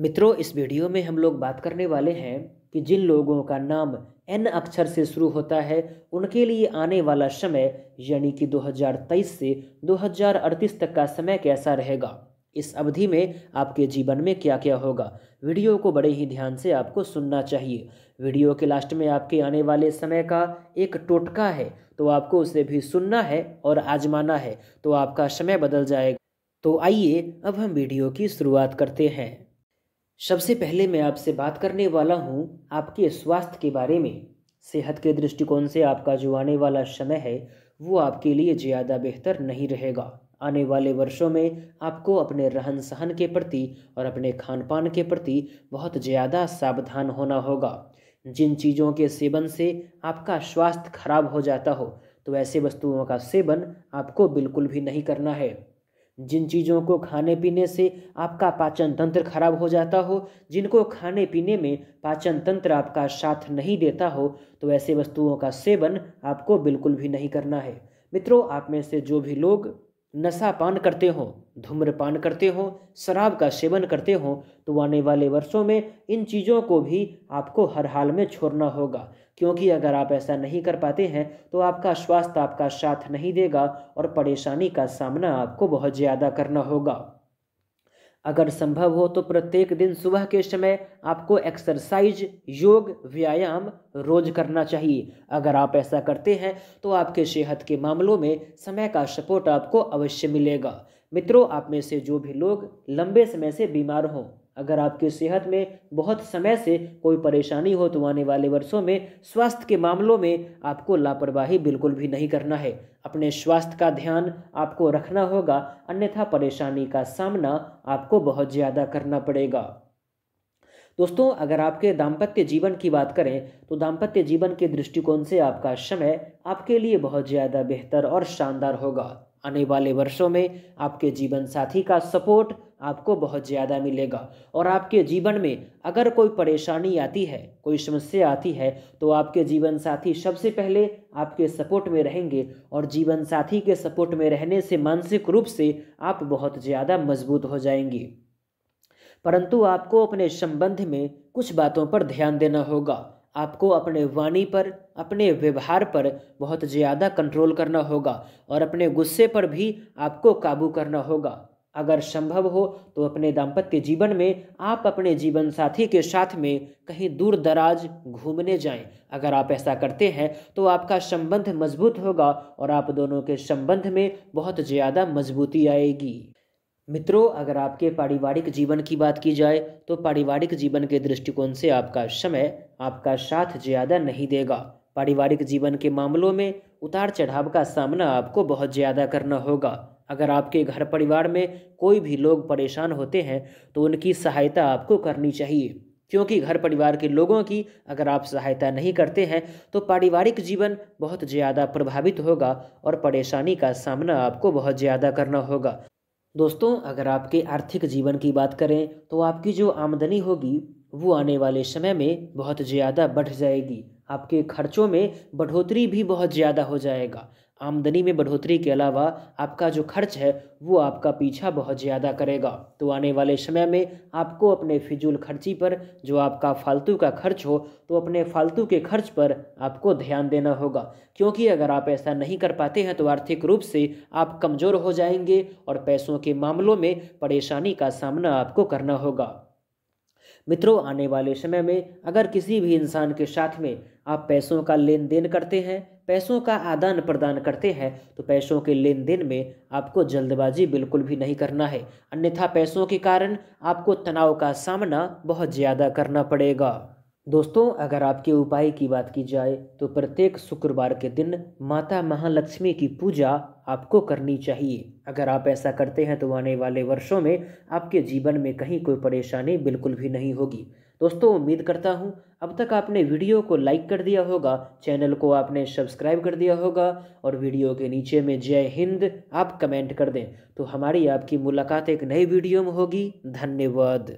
मित्रों इस वीडियो में हम लोग बात करने वाले हैं कि जिन लोगों का नाम एन अक्षर से शुरू होता है उनके लिए आने वाला समय यानी कि 2023 से 2038 तक का समय कैसा रहेगा इस अवधि में आपके जीवन में क्या क्या होगा वीडियो को बड़े ही ध्यान से आपको सुनना चाहिए वीडियो के लास्ट में आपके आने वाले समय का एक टोटका है तो आपको उसे भी सुनना है और आजमाना है तो आपका समय बदल जाएगा तो आइए अब हम वीडियो की शुरुआत करते हैं सबसे पहले मैं आपसे बात करने वाला हूँ आपके स्वास्थ्य के बारे में सेहत के दृष्टिकोण से आपका जो आने वाला समय है वो आपके लिए ज़्यादा बेहतर नहीं रहेगा आने वाले वर्षों में आपको अपने रहन सहन के प्रति और अपने खान पान के प्रति बहुत ज़्यादा सावधान होना होगा जिन चीज़ों के सेवन से आपका स्वास्थ्य खराब हो जाता हो तो ऐसे वस्तुओं का सेवन आपको बिल्कुल भी नहीं करना है जिन चीज़ों को खाने पीने से आपका पाचन तंत्र खराब हो जाता हो जिनको खाने पीने में पाचन तंत्र आपका साथ नहीं देता हो तो ऐसे वस्तुओं का सेवन आपको बिल्कुल भी नहीं करना है मित्रों आप में से जो भी लोग नशा पान करते हो धूम्रपान करते हो शराब का सेवन करते हो तो आने वाले वर्षों में इन चीज़ों को भी आपको हर हाल में छोड़ना होगा क्योंकि अगर आप ऐसा नहीं कर पाते हैं तो आपका स्वास्थ्य आपका साथ नहीं देगा और परेशानी का सामना आपको बहुत ज़्यादा करना होगा अगर संभव हो तो प्रत्येक दिन सुबह के समय आपको एक्सरसाइज योग व्यायाम रोज करना चाहिए अगर आप ऐसा करते हैं तो आपके सेहत के मामलों में समय का सपोर्ट आपको अवश्य मिलेगा मित्रों आप में से जो भी लोग लंबे समय से बीमार हों अगर आपकी सेहत में बहुत समय से कोई परेशानी हो तो आने वाले वर्षों में स्वास्थ्य के मामलों में आपको लापरवाही बिल्कुल भी नहीं करना है अपने स्वास्थ्य का ध्यान आपको रखना होगा अन्यथा परेशानी का सामना आपको बहुत ज़्यादा करना पड़ेगा दोस्तों अगर आपके दाम्पत्य जीवन की बात करें तो दाम्पत्य जीवन के दृष्टिकोण से आपका समय आपके लिए बहुत ज़्यादा बेहतर और शानदार होगा आने वाले वर्षों में आपके जीवन साथी का सपोर्ट आपको बहुत ज़्यादा मिलेगा और आपके जीवन में अगर कोई परेशानी आती है कोई समस्या आती है तो आपके जीवन साथी सबसे पहले आपके सपोर्ट में रहेंगे और जीवन साथी के सपोर्ट में रहने से मानसिक रूप से आप बहुत ज़्यादा मजबूत हो जाएंगे परंतु आपको अपने संबंध में कुछ बातों पर ध्यान देना होगा आपको अपने वाणी पर अपने व्यवहार पर बहुत ज़्यादा कंट्रोल करना होगा और अपने गुस्से पर भी आपको काबू करना होगा अगर संभव हो तो अपने दाम्पत्य जीवन में आप अपने जीवन साथी के साथ में कहीं दूर दराज घूमने जाएं। अगर आप ऐसा करते हैं तो आपका संबंध मजबूत होगा और आप दोनों के संबंध में बहुत ज़्यादा मजबूती आएगी मित्रों अगर आपके पारिवारिक जीवन की बात की जाए तो पारिवारिक जीवन के दृष्टिकोण से आपका समय आपका साथ ज़्यादा नहीं देगा पारिवारिक जीवन के मामलों में उतार चढ़ाव का सामना आपको बहुत ज़्यादा करना होगा अगर आपके घर परिवार में कोई भी लोग परेशान होते हैं तो उनकी सहायता आपको करनी चाहिए क्योंकि घर परिवार के लोगों की अगर आप सहायता नहीं करते हैं तो पारिवारिक जीवन बहुत ज़्यादा प्रभावित होगा और परेशानी का सामना आपको बहुत ज़्यादा करना होगा दोस्तों अगर आपके आर्थिक जीवन की बात करें तो आपकी जो आमदनी होगी वो आने वाले समय में बहुत ज़्यादा बढ़ जाएगी आपके खर्चों में बढ़ोतरी भी बहुत ज़्यादा हो जाएगा आमदनी में बढ़ोतरी के अलावा आपका जो खर्च है वो आपका पीछा बहुत ज़्यादा करेगा तो आने वाले समय में आपको अपने फिजूल खर्ची पर जो आपका फालतू का खर्च हो तो अपने फालतू के खर्च पर आपको ध्यान देना होगा क्योंकि अगर आप ऐसा नहीं कर पाते हैं तो आर्थिक रूप से आप कमज़ोर हो जाएंगे और पैसों के मामलों में परेशानी का सामना आपको करना होगा मित्रों आने वाले समय में अगर किसी भी इंसान के साथ में आप पैसों का लेन देन करते हैं पैसों का आदान प्रदान करते हैं तो पैसों के लेन देन में आपको जल्दबाजी बिल्कुल भी नहीं करना है अन्यथा पैसों के कारण आपको तनाव का सामना बहुत ज़्यादा करना पड़ेगा दोस्तों अगर आपके उपाय की बात की जाए तो प्रत्येक शुक्रवार के दिन माता महालक्ष्मी की पूजा आपको करनी चाहिए अगर आप ऐसा करते हैं तो आने वाले वर्षों में आपके जीवन में कहीं कोई परेशानी बिल्कुल भी नहीं होगी दोस्तों उम्मीद करता हूँ अब तक आपने वीडियो को लाइक कर दिया होगा चैनल को आपने सब्सक्राइब कर दिया होगा और वीडियो के नीचे में जय हिंद आप कमेंट कर दें तो हमारी आपकी मुलाकात एक नई वीडियो में होगी धन्यवाद